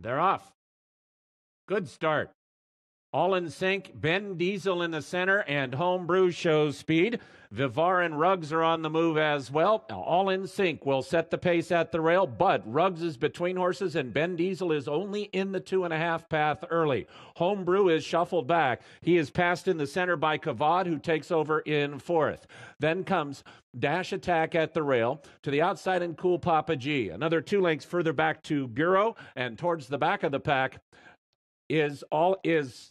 They're off. Good start. All in sync, Ben Diesel in the center, and Homebrew shows speed. Vivar and Ruggs are on the move as well. All in sync will set the pace at the rail, but Ruggs is between horses and Ben Diesel is only in the two and a half path early. Homebrew is shuffled back. He is passed in the center by Kavad, who takes over in fourth. Then comes Dash Attack at the rail to the outside and Cool Papa G. Another two lengths further back to Bureau and towards the back of the pack is all is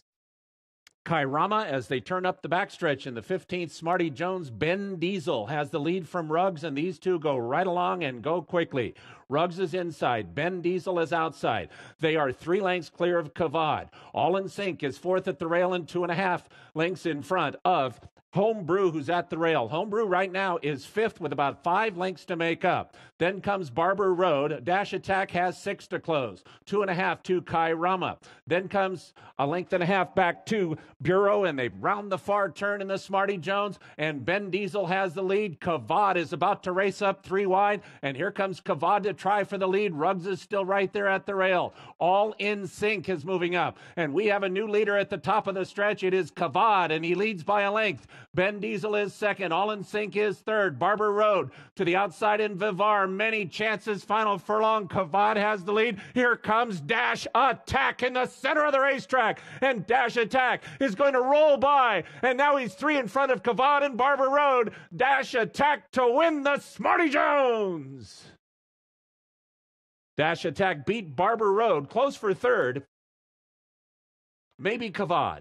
Kairama as they turn up the backstretch in the 15th. Smarty Jones, Ben Diesel has the lead from Ruggs, and these two go right along and go quickly. Ruggs is inside. Ben Diesel is outside. They are three lengths clear of Kavad. All in sync is fourth at the rail and two and a half lengths in front of Homebrew, who's at the rail. Homebrew right now is fifth with about five lengths to make up. Then comes Barber Road. Dash Attack has six to close. Two and a half to Kai Rama. Then comes a length and a half back to Bureau, and they round the far turn in the Smarty Jones. And Ben Diesel has the lead. Kavad is about to race up three wide, and here comes Kavad to try for the lead. Ruggs is still right there at the rail. All in sync is moving up, and we have a new leader at the top of the stretch. It is Kavad, and he leads by a length. Ben Diesel is second. All in Sync is third. Barber Road to the outside in Vivar. Many chances. Final furlong. Kavad has the lead. Here comes Dash Attack in the center of the racetrack. And Dash Attack is going to roll by. And now he's three in front of Kavad and Barber Road. Dash Attack to win the Smarty Jones. Dash Attack beat Barber Road, close for third. Maybe Kavad.